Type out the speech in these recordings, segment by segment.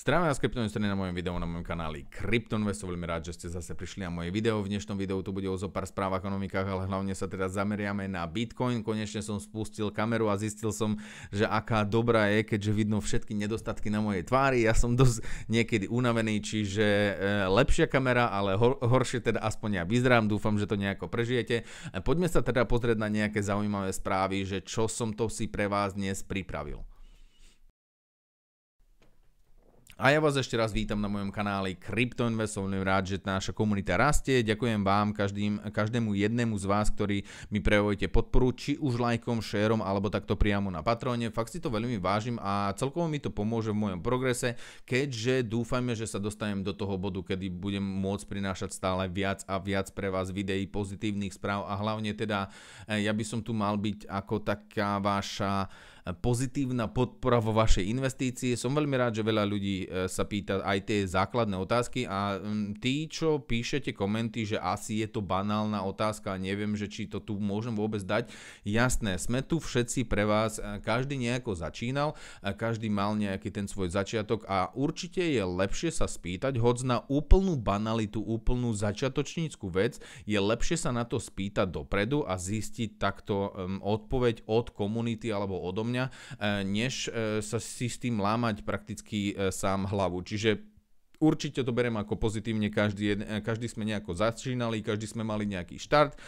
Zdravím vás, Krypton na mojom videu na mojom kanáli Som Veľmi rád, že ste zase prišli na moje video. V dnešnom videu tu bude o zo pár správ o ekonomikách, ale hlavne sa teraz zameriame na Bitcoin. Konečne som spustil kameru a zistil som, že aká dobrá je, keďže vidno všetky nedostatky na mojej tvári. Ja som dosť niekedy unavený, čiže eh, lepšia kamera, ale hor- horšie teda aspoň ja vyzerám. Dúfam, že to nejako prežijete. Eh, poďme sa teda pozrieť na nejaké zaujímavé správy, že čo som to si pre vás dnes pripravil. A ja vás ešte raz vítam na mojom kanáli CryptoInvest, som rád, že naša komunita rastie. Ďakujem vám, každým, každému jednému z vás, ktorý mi prejavujete podporu, či už lajkom, šérom alebo takto priamo na Patrone. Fakt si to veľmi vážim a celkovo mi to pomôže v mojom progrese, keďže dúfajme, že sa dostanem do toho bodu, kedy budem môcť prinášať stále viac a viac pre vás videí, pozitívnych správ a hlavne teda eh, ja by som tu mal byť ako taká vaša pozitívna podpora vo vašej investícii. Som veľmi rád, že veľa ľudí e, sa pýta aj tie základné otázky a tí, čo píšete komenty, že asi je to banálna otázka a neviem, že či to tu môžem vôbec dať. Jasné, sme tu všetci pre vás, e, každý nejako začínal, e, každý mal nejaký ten svoj začiatok a určite je lepšie sa spýtať, hoď na úplnú banalitu, úplnú začiatočníckú vec, je lepšie sa na to spýtať dopredu a zistiť takto odpoveď od komunity alebo odo mňa mňa, e, než e, sa si s tým lámať prakticky e, sám hlavu. Čiže určite to berem ako pozitívne, každý, e, každý sme nejako začínali, každý sme mali nejaký štart, e,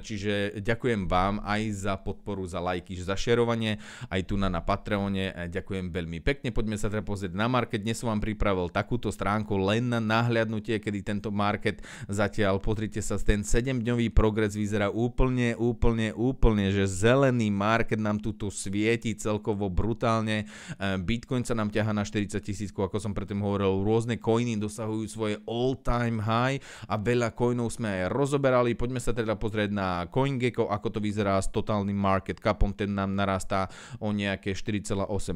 čiže ďakujem vám aj za podporu, za lajky, za šerovanie, aj tu na, na Patreone, e, ďakujem veľmi pekne, poďme sa teda pozrieť na market, dnes som vám pripravil takúto stránku len na nahliadnutie, kedy tento market zatiaľ, pozrite sa, ten 7-dňový progres vyzerá úplne, úplne, úplne, že zelený market nám tu svieti celkovo brutálne, Bitcoin sa nám ťaha na 40 tisíc, ako som predtým hovoril, rôzne coin koiny dosahujú svoje all-time high a veľa coinov sme aj rozoberali. Poďme sa teda pozrieť na CoinGecko, ako to vyzerá s totálnym market capom, ten nám narastá o nejaké 4,8%. E,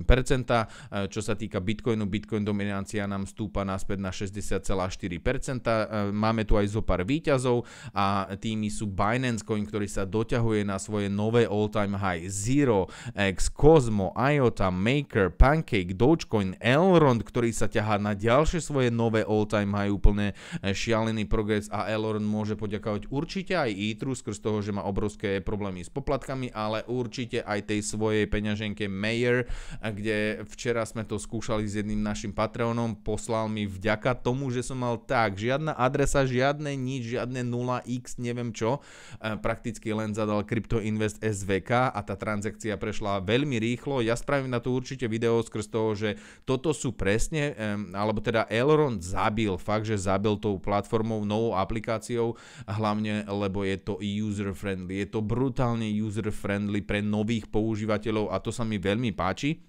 čo sa týka Bitcoinu, Bitcoin dominancia nám stúpa naspäť na 60,4%. E, máme tu aj zo pár výťazov a tými sú Binance Coin, ktorý sa doťahuje na svoje nové all-time high. Zero, X, Cosmo, IOTA, Maker, Pancake, Dogecoin, Elrond, ktorý sa ťahá na ďalšie svoje nové all-time high, úplne eh, šialený progres a Elorn môže poďakovať určite aj Itru skrz toho, že má obrovské problémy s poplatkami, ale určite aj tej svojej peňaženke Mayer, eh, kde včera sme to skúšali s jedným našim Patreonom, poslal mi vďaka tomu, že som mal tak, žiadna adresa, žiadne nič, žiadne 0x, neviem čo, eh, prakticky len zadal Crypto Invest SVK a tá transakcia prešla veľmi rýchlo, ja spravím na to určite video skrz toho, že toto sú presne, alebo teda Elorn Elrond zabil, fakt, že zabil tou platformou, novou aplikáciou, hlavne lebo je to user-friendly. Je to brutálne user-friendly pre nových používateľov a to sa mi veľmi páči.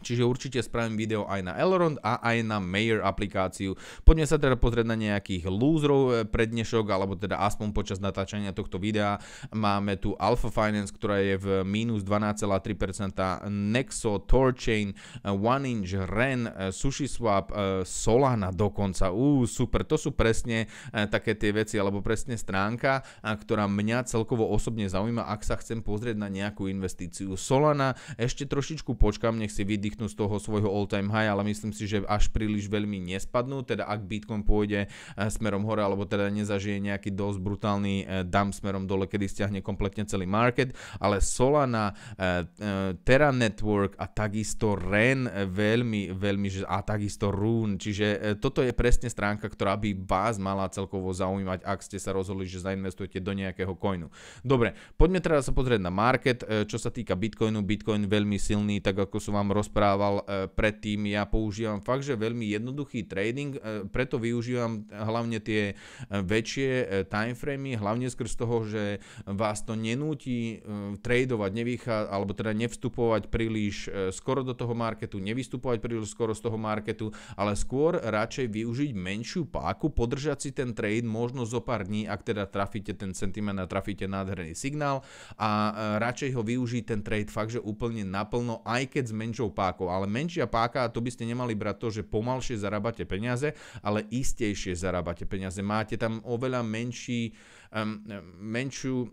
Čiže určite spravím video aj na Elrond a aj na Mayer aplikáciu. Poďme sa teda pozrieť na nejakých lúzrov e, prednešok, alebo teda aspoň počas natáčania tohto videa. Máme tu Alpha Finance, ktorá je v minus 12,3%, Nexo, Torchain, e, One Inch, Ren, e, SushiSwap, Solana dokonca. Ú, super, to sú presne také tie veci, alebo presne stránka, ktorá mňa celkovo osobne zaujíma, ak sa chcem pozrieť na nejakú investíciu. Solana, ešte trošičku počkam, nech si vidím vydýchnu z toho svojho all-time high, ale myslím si, že až príliš veľmi nespadnú, teda ak Bitcoin pôjde e, smerom hore, alebo teda nezažije nejaký dosť brutálny e, dump smerom dole, kedy stiahne kompletne celý market, ale Solana, e, Terra Network a takisto REN veľmi, veľmi, a takisto RUN, čiže toto je presne stránka, ktorá by vás mala celkovo zaujímať, ak ste sa rozhodli, že zainvestujete do nejakého coinu. Dobre, poďme teraz sa pozrieť na market, čo sa týka Bitcoinu, Bitcoin veľmi silný, tak ako som vám rozprával rozprával e, predtým. Ja používam fakt, že veľmi jednoduchý trading, e, preto využívam hlavne tie e, väčšie timeframy. hlavne skrz toho, že vás to nenúti tradovať, nevychá, alebo teda nevstupovať príliš skoro do toho marketu, nevystupovať príliš skoro z toho marketu, ale skôr radšej využiť menšiu páku, podržať si ten trade možno zo pár dní, ak teda trafíte ten sentiment a trafíte nádherný signál a radšej ho využiť ten trade fakt, že úplne naplno, aj keď s menšou pákou pákov, ale menšia páka, to by ste nemali brať to, že pomalšie zarábate peniaze, ale istejšie zarábate peniaze. Máte tam oveľa menší, um, menšiu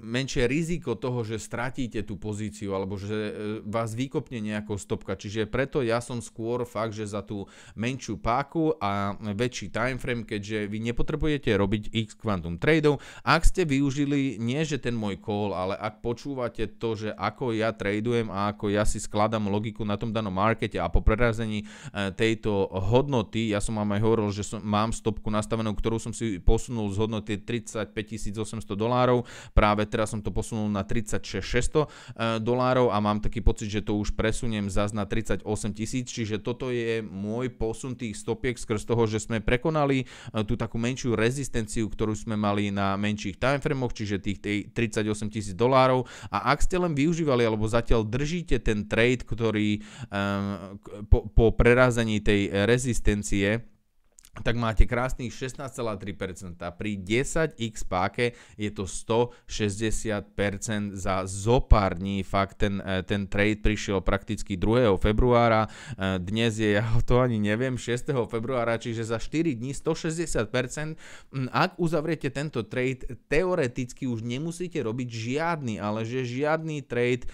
menšie riziko toho, že stratíte tú pozíciu alebo že e, vás vykopne nejakou stopka. Čiže preto ja som skôr fakt, že za tú menšiu páku a väčší timeframe, keďže vy nepotrebujete robiť x kvantum tradeov. Ak ste využili nie, že ten môj call, ale ak počúvate to, že ako ja tradujem a ako ja si skladám logiku na tom danom markete a po prerazení e, tejto hodnoty, ja som vám aj hovoril, že som, mám stopku nastavenú, ktorú som si posunul z hodnoty 35 800 dolárov práve teraz som to posunul na 3600 e, dolárov a mám taký pocit, že to už presuniem zase na 38 tisíc, čiže toto je môj posun tých stopiek skrz toho, že sme prekonali e, tú takú menšiu rezistenciu, ktorú sme mali na menších timeframoch, čiže tých 38 tisíc dolárov a ak ste len využívali alebo zatiaľ držíte ten trade, ktorý e, po, po tej rezistencie tak máte krásnych 16,3%. Pri 10x páke je to 160% za zopár dní. Fakt ten, e, ten trade prišiel prakticky 2. februára. E, dnes je, ja to ani neviem, 6. februára, čiže za 4 dní 160%. Mm, ak uzavriete tento trade, teoreticky už nemusíte robiť žiadny, ale že žiadny trade e,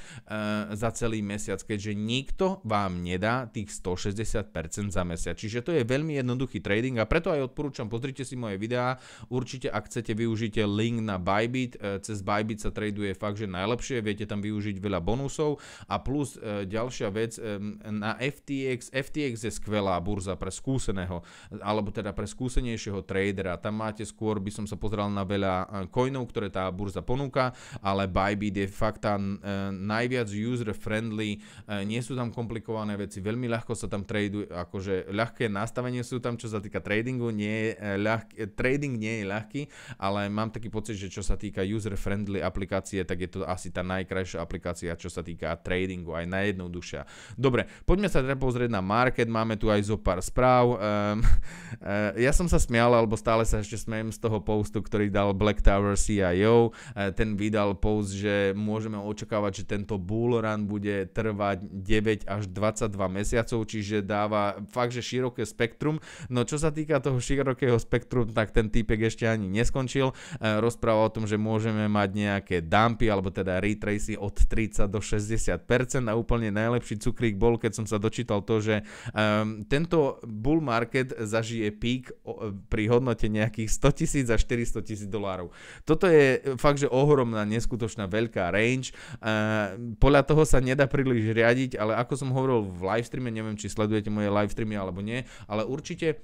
za celý mesiac, keďže nikto vám nedá tých 160% za mesiac. Čiže to je veľmi jednoduchý trading marketing a preto aj odporúčam, pozrite si moje videá, určite ak chcete využite link na Bybit, e, cez Bybit sa traduje fakt, že najlepšie, viete tam využiť veľa bonusov a plus e, ďalšia vec e, na FTX, FTX je skvelá burza pre skúseného, alebo teda pre skúsenejšieho tradera, tam máte skôr, by som sa pozrel na veľa coinov, ktoré tá burza ponúka, ale Bybit je fakt tá najviac user-friendly, nie sú tam komplikované veci, veľmi ľahko sa tam traduje, akože ľahké nastavenie sú tam, čo sa týka tradingu, nie je eh, ľahký, eh, trading nie je ľahký, ale mám taký pocit, že čo sa týka user-friendly aplikácie, tak je to asi tá najkrajšia aplikácia, čo sa týka tradingu, aj najjednoduchšia. Dobre, poďme sa teda pozrieť na market, máme tu aj zo pár správ. Um, uh, ja som sa smial, alebo stále sa ešte smiem z toho postu, ktorý dal Black Tower CIO. Uh, ten vydal post, že môžeme očakávať, že tento bull run bude trvať 9 až 22 mesiacov, čiže dáva fakt, že široké spektrum. No čo sa sa týka toho širokého spektru, tak ten typek ešte ani neskončil. E, rozpráva o tom, že môžeme mať nejaké dumpy, alebo teda retracy od 30 do 60% a úplne najlepší cukrík bol, keď som sa dočítal to, že um, tento bull market zažije pík pri hodnote nejakých 100 tisíc a 400 tisíc dolárov. Toto je fakt, že ohromná, neskutočná veľká range. Uh, podľa toho sa nedá príliš riadiť, ale ako som hovoril v livestreame, neviem, či sledujete moje livestreamy alebo nie, ale určite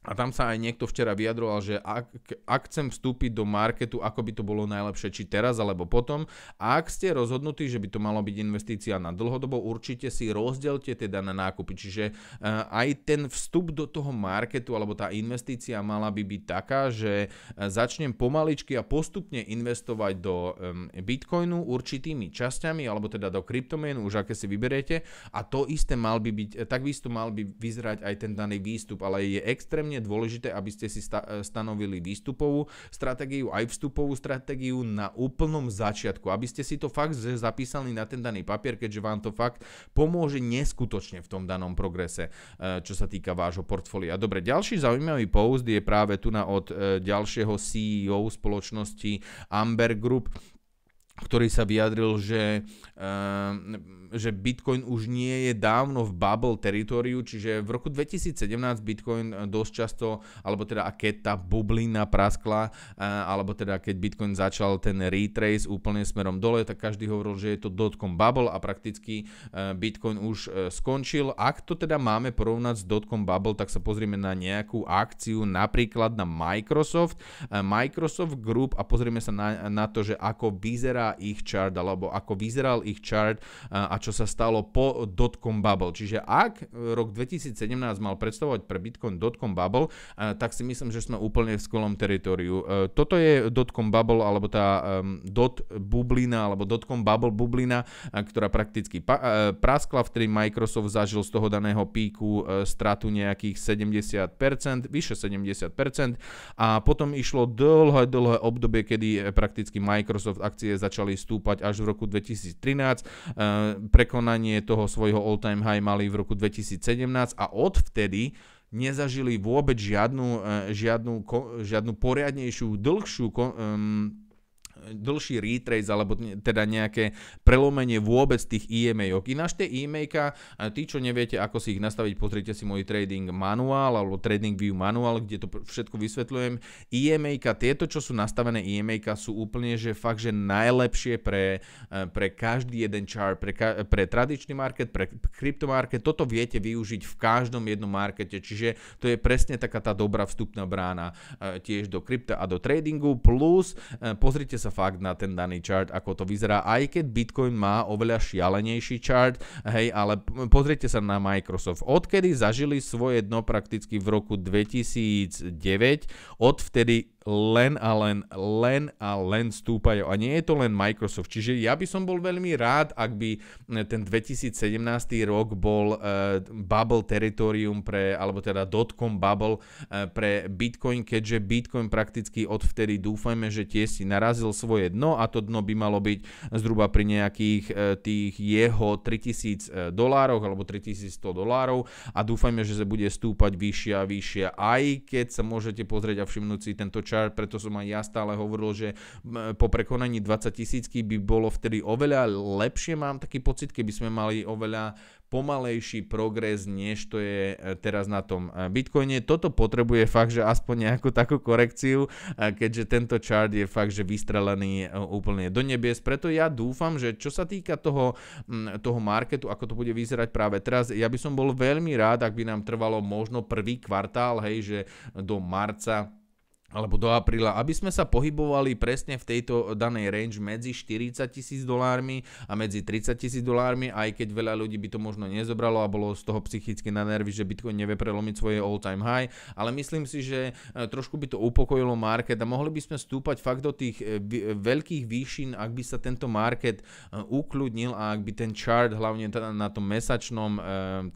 a tam sa aj niekto včera vyjadroval, že ak, ak chcem vstúpiť do marketu, ako by to bolo najlepšie, či teraz alebo potom. A ak ste rozhodnutí, že by to malo byť investícia na dlhodobo, určite si rozdielte teda na nákupy. Čiže uh, aj ten vstup do toho marketu alebo tá investícia mala by byť taká, že eh, začnem pomaličky a postupne investovať do um, bitcoinu určitými časťami alebo teda do kryptomien, už aké si vyberiete. A to isté mal by byť, takisto mal by vyzerať aj ten daný výstup, ale je extrémne extrémne dôležité, aby ste si e, stanovili výstupovú stratégiu, aj vstupovú stratégiu na úplnom začiatku, aby ste si to fakt zapísali na ten daný papier, keďže vám to fakt pomôže neskutočne v tom danom progrese, e, čo sa týka vášho portfólia. Dobre, ďalší zaujímavý post je práve tu na od e, ďalšieho CEO spoločnosti Amber Group, ktorý sa vyjadril, že, uh, že Bitcoin už nie je dávno v bubble teritoriu, čiže v roku 2017 Bitcoin eh, dosť často, alebo teda keď tá bublina praskla, uh, alebo teda keď Bitcoin začal ten retrace úplne smerom dole, tak každý hovoril, že je to dotcom bubble a prakticky uh, Bitcoin už skončil. Ak to teda máme porovnať s dotcom bubble, tak sa pozrieme na nejakú akciu, napríklad na Microsoft, Microsoft Group a pozrieme sa na, na to, že ako vyzerá ich chart alebo ako vyzeral ich chart a čo sa stalo po dotcom bubble. Čiže ak e, rok 2017 mal predstavovať pre Bitcoin dotcom bubble, e, tak si myslím, že sme úplne v skvelom teritoriu. E, toto je dotcom bubble alebo tá dot bublina alebo dotcom bubble bublina, ktorá prakticky praskla, vtedy Microsoft zažil z toho daného píku stratu nejakých 70%, vyše 70% a potom išlo dlhé, dlhé obdobie, kedy prakticky Microsoft akcie začal začali stúpať až v roku 2013. Eh, prekonanie toho svojho all-time high mali v roku 2017 a odvtedy nezažili vôbec žiadnu, eh, žiadnu, žiadnu poriadnejšiu, dlhšiu um, dlhší retrace alebo teda nejaké prelomenie vôbec tých EMA-ok. Ináč tie EMA-ka, eh, tí čo neviete ako si ich nastaviť, pozrite si môj trading manuál alebo trading view manuál, kde to všetko vysvetľujem. EMA-ka, tieto čo sú nastavené EMA-ka sú úplne že fakt, že najlepšie pre, eh, pre každý jeden chart, pre, pre tradičný market, pre kryptomarket, toto viete využiť v každom jednom markete, čiže to je presne taká tá dobrá vstupná brána eh, tiež do krypta a do tradingu, plus pozrite sa fakt na ten daný chart, ako to vyzerá, aj keď Bitcoin má oveľa šialenejší chart, hej, ale pozrite sa na Microsoft. Odkedy zažili svoje dno prakticky v roku 2009, odvtedy len a len, len a len stúpajú. A nie je to len Microsoft. Čiže ja by som bol veľmi rád, ak by ten 2017 rok bol uh, bubble teritorium pre, alebo teda dotcom bubble uh, pre Bitcoin, keďže Bitcoin prakticky odvtedy dúfajme, že tie si narazil svoje dno a to dno by malo byť zhruba pri nejakých uh, tých jeho 3000 dolárov alebo 3100 dolárov a dúfajme, že sa bude stúpať vyššie a vyššie, aj keď sa môžete pozrieť a všimnúť si tento chart, preto som aj ja stále hovoril, že po prekonaní 20 tisícky by bolo vtedy oveľa lepšie, mám taký pocit, keby sme mali oveľa pomalejší progres, než to je e, teraz na tom e, Bitcoine. Toto potrebuje fakt, že aspoň nejakú takú korekciu, e, keďže tento chart je fakt, že vystrelený úplne do nebies. Preto ja dúfam, že čo sa týka toho, toho marketu, ako to bude vyzerať práve teraz, ja by som bol veľmi rád, ak by nám trvalo možno prvý kvartál, hej, že do marca alebo do apríla, aby sme sa pohybovali presne v tejto danej range medzi 40 tisíc dolármi a medzi 30 tisíc dolármi, aj keď veľa ľudí by to možno nezobralo a bolo z toho psychicky na nervy, že Bitcoin nevie prelomiť svoje all time high, ale myslím si, že e, trošku by to upokojilo market a mohli by sme stúpať fakt do tých e, e, veľkých výšin, ak by sa tento market ukludnil a ak by ten chart hlavne teda na tom mesačnom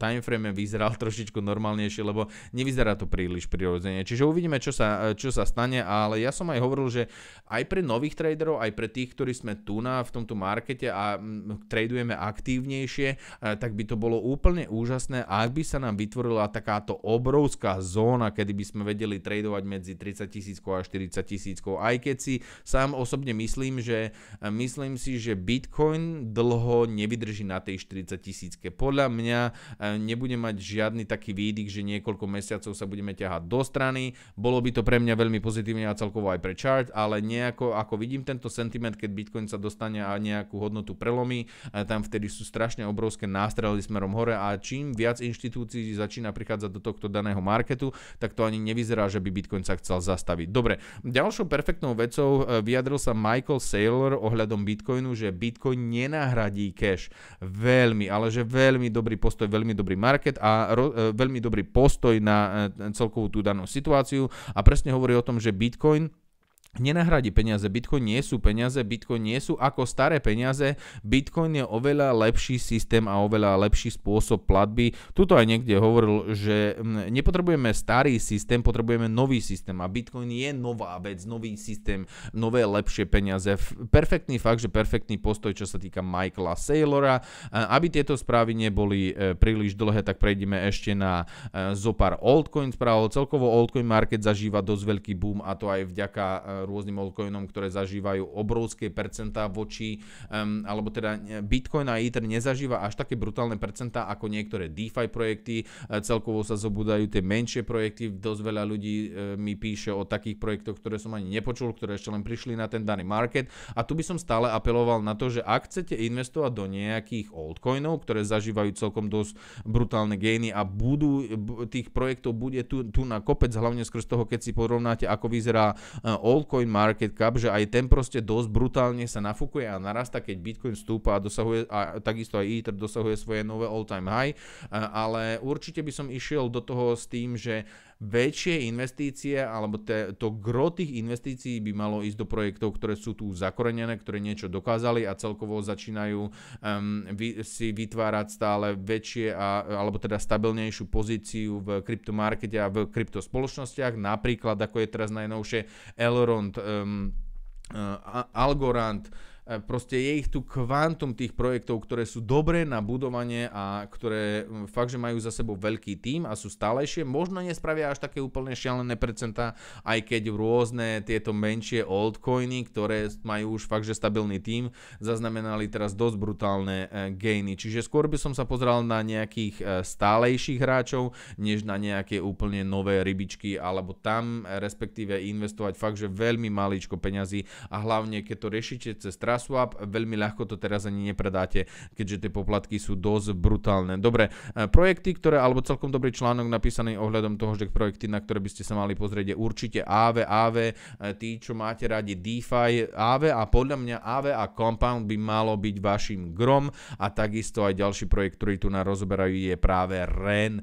timeframe vyzeral trošičku normálnejšie, lebo nevyzerá to príliš prirodzene. Čiže uvidíme, čo sa, čo sa stane, ale ja som aj hovoril, že aj pre nových traderov, aj pre tých, ktorí sme tu na, v tomto markete a m, tradujeme aktívnejšie, e, tak by to bolo úplne úžasné, ak by sa nám vytvorila takáto obrovská zóna, kedy by sme vedeli tradovať medzi 30 tisíckou a 40 tisíckou. Aj keď si sám osobne myslím, že e, myslím si, že Bitcoin dlho nevydrží na tej 40 tisícke. Podľa mňa e, nebude mať žiadny taký výdych, že niekoľko mesiacov sa budeme ťahať do strany. Bolo by to pre mňa veľmi veľmi pozitívne a celkovo aj pre chart, ale nejako, ako vidím tento sentiment, keď Bitcoin sa dostane a nejakú hodnotu prelomí, e, tam vtedy sú strašne obrovské nástrely smerom hore a čím viac inštitúcií začína prichádzať do tohto daného marketu, tak to ani nevyzerá, že by Bitcoin sa chcel zastaviť. Dobre, ďalšou perfektnou vecou e, vyjadril sa Michael Saylor ohľadom Bitcoinu, že Bitcoin nenahradí cash. Veľmi, ale že veľmi dobrý postoj, veľmi dobrý market a ro, e, veľmi dobrý postoj na celkovú tú danú situáciu a presne hovorí o tom, že Bitcoin nenahradí peniaze. Bitcoin nie sú peniaze, Bitcoin nie sú ako staré peniaze. Bitcoin je oveľa lepší systém a oveľa lepší spôsob platby. Tuto aj niekde hovoril, že mm, nepotrebujeme starý systém, potrebujeme nový systém a Bitcoin je nová vec, nový systém, nové lepšie peniaze. Perfektný fakt, že perfektný postoj, čo sa týka Michaela Saylora. Aby tieto správy neboli e, príliš dlhé, tak prejdeme ešte na e, zopár altcoin správ. Celkovo altcoin market zažíva dosť veľký boom a to aj vďaka e, rôznym altcoinom, ktoré zažívajú obrovské percentá voči, um, alebo teda e, Bitcoin a Ether nezažíva až také brutálne percentá ako niektoré DeFi projekty, e, celkovo sa zobudajú tie menšie projekty, dosť veľa ľudí e, mi píše o takých projektoch, ktoré som ani nepočul, ktoré ešte len prišli na ten daný market a tu by som stále apeloval na to, že ak chcete investovať do nejakých altcoinov, ktoré zažívajú celkom dosť brutálne gainy a budú, tých projektov bude tu, tu na kopec, hlavne skrz toho, keď si porovnáte, ako vyzerá altcoin Bitcoin Market Cap, že aj ten proste dosť brutálne sa nafúkuje a narasta, keď Bitcoin stúpa a dosahuje, a takisto aj Ether dosahuje svoje nové all-time high, ale určite by som išiel do toho s tým, že väčšie investície alebo te, to gro tých investícií by malo ísť do projektov, ktoré sú tu zakorenené, ktoré niečo dokázali a celkovo začínajú um, vy, si vytvárať stále väčšie a, alebo teda stabilnejšiu pozíciu v kryptomarkete a v kryptospoločnostiach, napríklad ako je teraz najnovšie Elrond, um, uh, Algorand, E, proste je ich tu kvantum tých projektov, ktoré sú dobré na budovanie a ktoré fakt, že majú za sebou veľký tím a sú stálejšie. Možno nespravia až také úplne šialené percentá, aj keď rôzne tieto menšie altcoiny, ktoré majú už fakt, že stabilný tím, zaznamenali teraz dosť brutálne e, gainy. Čiže skôr by som sa pozrel na nejakých e, stálejších hráčov, než na nejaké úplne nové rybičky, alebo tam respektíve investovať fakt, že veľmi maličko peňazí a hlavne keď to riešite cez trans- Uniswap, veľmi ľahko to teraz ani nepredáte, keďže tie poplatky sú dosť brutálne. Dobre, e, projekty, ktoré, alebo celkom dobrý článok napísaný ohľadom toho, že projekty, na ktoré by ste sa mali pozrieť, je určite AV, AV, e, tí, čo máte radi DeFi, AV a podľa mňa AV a Compound by malo byť vašim grom a takisto aj ďalší projekt, ktorý tu na rozoberajú je práve REN. E,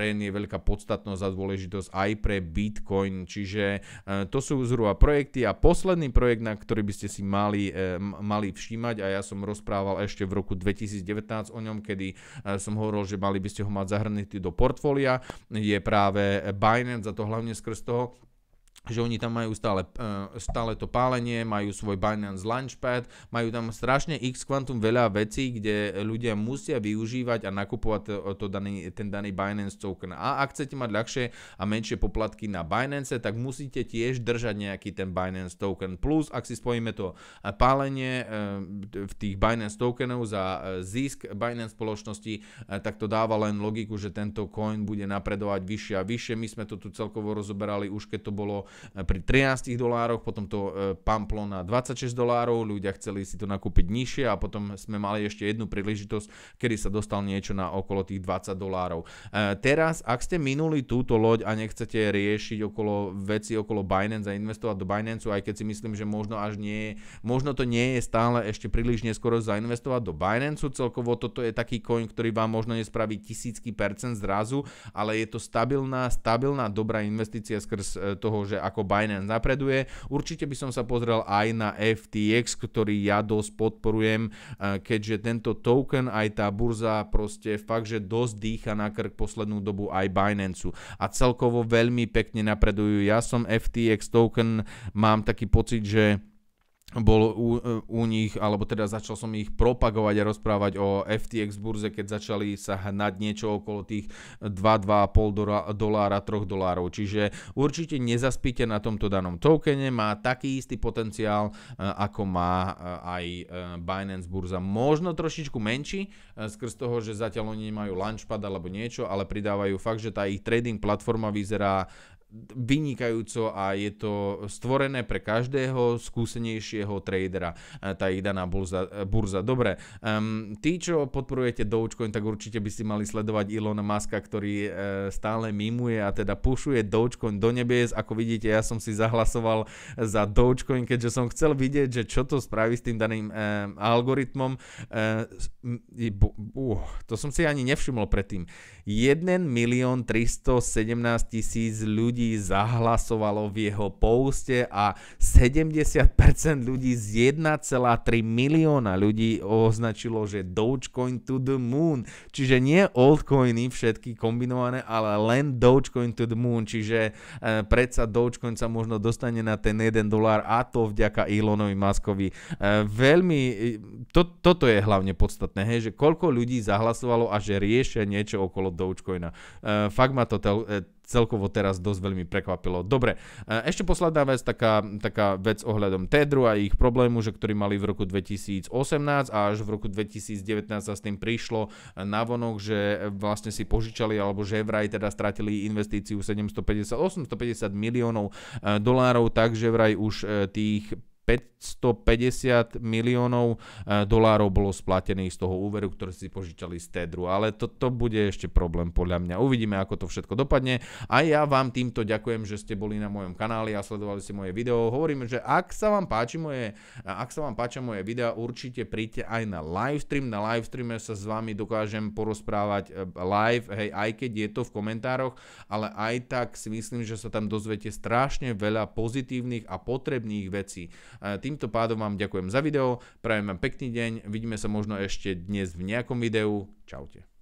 REN je veľká podstatnosť a dôležitosť aj pre Bitcoin, čiže to sú zhruba projekty a posledný projekt, na ktorý by ste si mali, mali všímať a ja som rozprával ešte v roku 2019 o ňom, kedy e, som hovoril, že mali by ste ho mať zahrnutý do portfólia. Je práve Binance a to hlavne skrz toho, že oni tam majú stále, e, stále to pálenie, majú svoj Binance Launchpad, majú tam strašne x kvantum veľa vecí, kde ľudia musia využívať a nakupovať to, to daný, ten daný Binance token. A ak chcete mať ľahšie a menšie poplatky na Binance, tak musíte tiež držať nejaký ten Binance token. Plus, ak si spojíme to e, pálenie e, v tých Binance tokenov za zisk Binance spoločnosti, tak to dáva len logiku, že tento coin bude napredovať vyššie a vyššie. My sme to tu celkovo rozoberali už keď to bolo E, pri 13 dolároch, potom to e, pamplo na 26 dolárov, ľudia chceli si to nakúpiť nižšie a potom sme mali ešte jednu príležitosť, kedy sa dostal niečo na okolo tých 20 dolárov. E, teraz, ak ste minuli túto loď a nechcete riešiť okolo veci okolo Binance a investovať do Binance, aj keď si myslím, že možno až nie, možno to nie je stále ešte príliš neskoro zainvestovať do Binance, celkovo toto je taký coin, ktorý vám možno nespraví tisícky percent zrazu, ale je to stabilná, stabilná dobrá investícia skrz toho, že že ako Binance napreduje. Určite by som sa pozrel aj na FTX, ktorý ja dosť podporujem, e, keďže tento token, aj tá burza proste fakt, že dosť dýcha na krk poslednú dobu aj Binanceu a celkovo veľmi pekne napredujú. Ja som FTX token, mám taký pocit, že bol u, u nich, alebo teda začal som ich propagovať a rozprávať o FTX burze, keď začali sa hnať niečo okolo tých 2-2,5 dolára, 3 dolárov. Čiže určite nezaspíte na tomto danom tokene, má taký istý potenciál, eh, ako má eh, aj eh, Binance burza. Možno trošičku menší, skrz toho, že zatiaľ oni nemajú launchpad alebo niečo, ale pridávajú fakt, že tá ich trading platforma vyzerá vynikajúco a je to stvorené pre každého skúsenejšieho tradera, e, tá ich daná burza. burza. Dobre, um, tí, čo podporujete Dogecoin, tak určite by ste mali sledovať Ilona Maska, ktorý uh, stále mimuje a teda pušuje Dogecoin do nebies. Ako vidíte, ja som si zahlasoval za Dogecoin, keďže som chcel vidieť, že čo to spraví s tým daným um, algoritmom. E, bu, uh, to som si ani nevšimol predtým. 1 milión 317 tisíc ľudí ľudí zahlasovalo v jeho pouste a 70% ľudí z 1,3 milióna ľudí označilo, že Dogecoin to the moon. Čiže nie altcoiny všetky kombinované, ale len Dogecoin to the moon. Čiže e, predsa Dogecoin sa možno dostane na ten 1 dolár a to vďaka Elonovi Maskovi. E, veľmi, e, to, toto je hlavne podstatné, hej, že koľko ľudí zahlasovalo a že riešia niečo okolo Dogecoina. E, fakt ma to tel, e, celkovo teraz dosť veľmi prekvapilo. Dobre, e, ešte posledná vec, taká, taká vec ohľadom Tedru a ich problému, že ktorí mali v roku 2018 a až v roku 2019 sa s tým prišlo na vonok, že vlastne si požičali alebo že vraj teda stratili investíciu 750, 850 miliónov e, dolárov, takže vraj už e, tých 550 miliónov eh, dolárov bolo splatených z toho úveru, ktorý si požičali z Tedru. Ale to, to bude ešte problém podľa mňa. Uvidíme, ako to všetko dopadne. A ja vám týmto ďakujem, že ste boli na mojom kanáli a sledovali ste moje video. Hovorím, že ak sa vám páči moje, ak sa vám páčia moje videa, určite príďte aj na livestream. Na livestreame sa s vami dokážem porozprávať eh, live, hej, aj keď je to v komentároch, ale aj tak si myslím, že sa tam dozviete strašne veľa pozitívnych a potrebných vecí. Týmto pádom vám ďakujem za video, prajem vám pekný deň, vidíme sa možno ešte dnes v nejakom videu. Čaute.